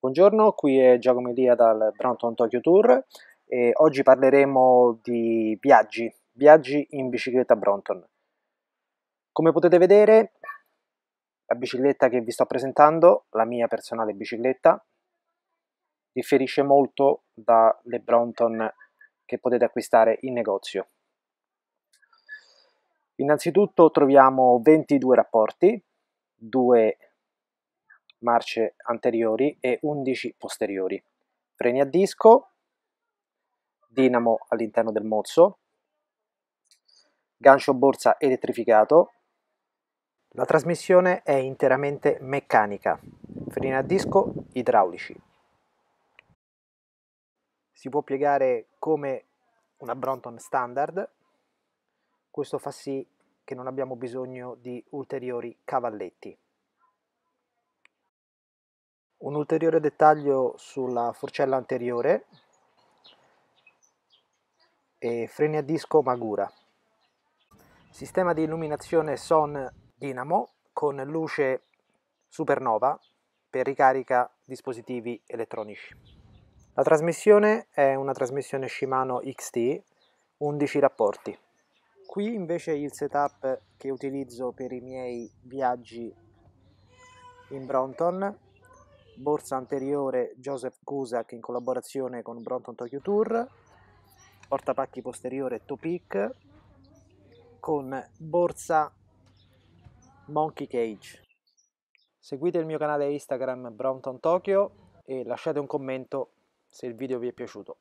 Buongiorno, qui è Giacomo Elia dal Brownton Tokyo Tour e oggi parleremo di viaggi, viaggi in bicicletta Brownton. Come potete vedere, la bicicletta che vi sto presentando, la mia personale bicicletta, differisce molto dalle Brownton che potete acquistare in negozio. Innanzitutto troviamo 22 rapporti, due marce anteriori e 11 posteriori. Freni a disco, dinamo all'interno del mozzo, gancio borsa elettrificato. La trasmissione è interamente meccanica, freni a disco idraulici. Si può piegare come una Bronton standard, questo fa sì che non abbiamo bisogno di ulteriori cavalletti un ulteriore dettaglio sulla forcella anteriore e freni a disco Magura. Sistema di illuminazione Son Dynamo con luce supernova per ricarica dispositivi elettronici. La trasmissione è una trasmissione Shimano XT 11 rapporti. Qui invece il setup che utilizzo per i miei viaggi in Brompton borsa anteriore Joseph Cusack in collaborazione con Bronton Tokyo Tour, portapacchi posteriore Topic con borsa Monkey Cage. Seguite il mio canale Instagram Brompton Tokyo e lasciate un commento se il video vi è piaciuto.